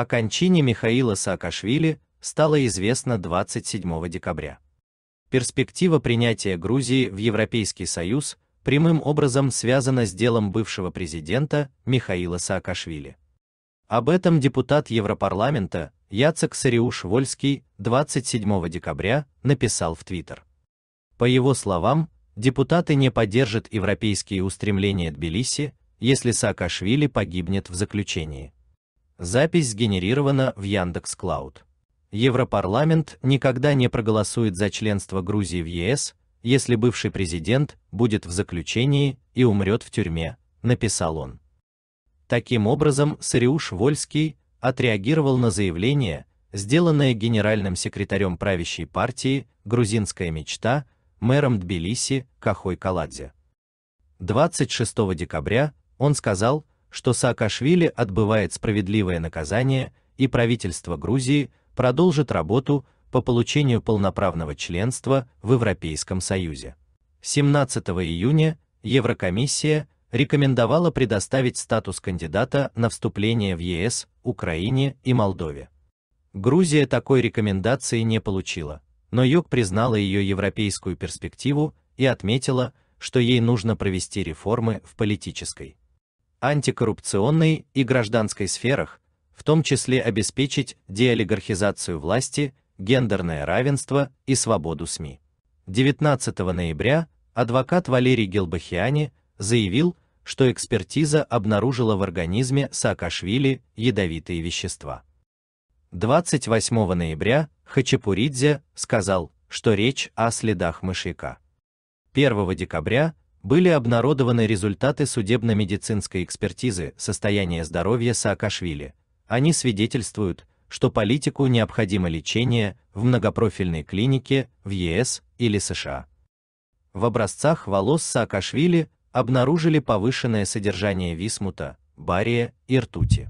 О кончине Михаила Саакашвили стало известно 27 декабря. Перспектива принятия Грузии в Европейский Союз прямым образом связана с делом бывшего президента Михаила Саакашвили. Об этом депутат Европарламента Яцек Сариуш Вольский 27 декабря написал в Твиттер. По его словам, депутаты не поддержат европейские устремления Тбилиси, если Саакашвили погибнет в заключении. Запись сгенерирована в Яндекс.Клауд. Европарламент никогда не проголосует за членство Грузии в ЕС, если бывший президент будет в заключении и умрет в тюрьме, написал он. Таким образом, Сариуш Вольский отреагировал на заявление, сделанное генеральным секретарем правящей партии Грузинская мечта мэром Тбилиси Кахой Каладзе. 26 декабря он сказал, что Саакашвили отбывает справедливое наказание и правительство Грузии продолжит работу по получению полноправного членства в Европейском Союзе. 17 июня Еврокомиссия рекомендовала предоставить статус кандидата на вступление в ЕС Украине и Молдове. Грузия такой рекомендации не получила, но ЮК признала ее европейскую перспективу и отметила, что ей нужно провести реформы в политической антикоррупционной и гражданской сферах, в том числе обеспечить деолигархизацию власти, гендерное равенство и свободу СМИ. 19 ноября адвокат Валерий Гелбахиани заявил, что экспертиза обнаружила в организме Саакашвили ядовитые вещества. 28 ноября Хачапуридзе сказал, что речь о следах мышьяка. 1 декабря были обнародованы результаты судебно-медицинской экспертизы состояния здоровья Саакашвили. Они свидетельствуют, что политику необходимо лечение в многопрофильной клинике в ЕС или США. В образцах волос Саакашвили обнаружили повышенное содержание висмута, бария и ртути.